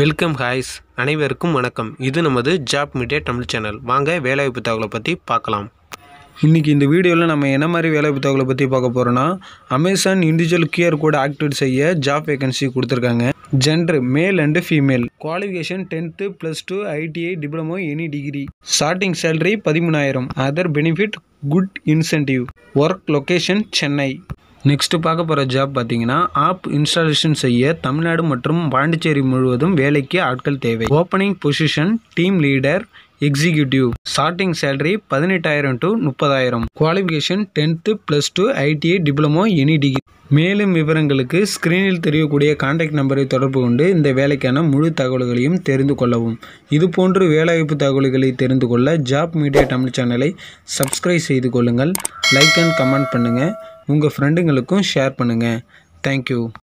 welcome ஹாய்ஸ் அனைவருக்கும் வணக்கம் இது நமது ஜாப் மீடியா தமிழ் சேனல் வாங்க வேலைவாய்ப்பு தகவலை பற்றி பார்க்கலாம் இன்றைக்கி இந்த வீடியோவில் நம்ம என்ன மாதிரி வேலைவாய்ப்பு தகவலை பற்றி பார்க்க போகிறோன்னா Amazon individual gear code activate செய்ய ஜாப் வேகன்சி கொடுத்துருக்காங்க gender male and female qualification tenth plus two ITI diploma any degree starting salary பதிமூணாயிரம் other benefit good incentive work location Chennai next பார்க்க போகிற ஜாப் பார்த்தீங்கன்னா ஆப் இன்ஸ்டாலேஷன் செய்ய தமிழ்நாடு மற்றும் பாண்டிச்சேரி முழுவதும் வேலைக்கு ஆட்கள் தேவை opening position team leader executive starting salary பதினெட்டாயிரம் டு முப்பதாயிரம் qualification tenth plus two ITI diploma any degree மேலும் விவரங்களுக்கு ஸ்க்ரீனில் தெரியக்கூடிய கான்டாக்ட் நம்பரை தொடர்பு கொண்டு இந்த வேலைக்கான முழு தகவல்களையும் தெரிந்து கொள்ளவும் இதுபோன்று வேலைவாய்ப்பு தகவல்களை தெரிந்து கொள்ள ஜாப் மீடியா தமிழ் சேனலை சப்ஸ்கிரைப் செய்து கொள்ளுங்கள் லைக் அண்ட் கமெண்ட் பண்ணுங்கள் உங்கள் ஃப்ரெண்டுங்களுக்கும் ஷேர் பண்ணுங்கள் தேங்க்யூ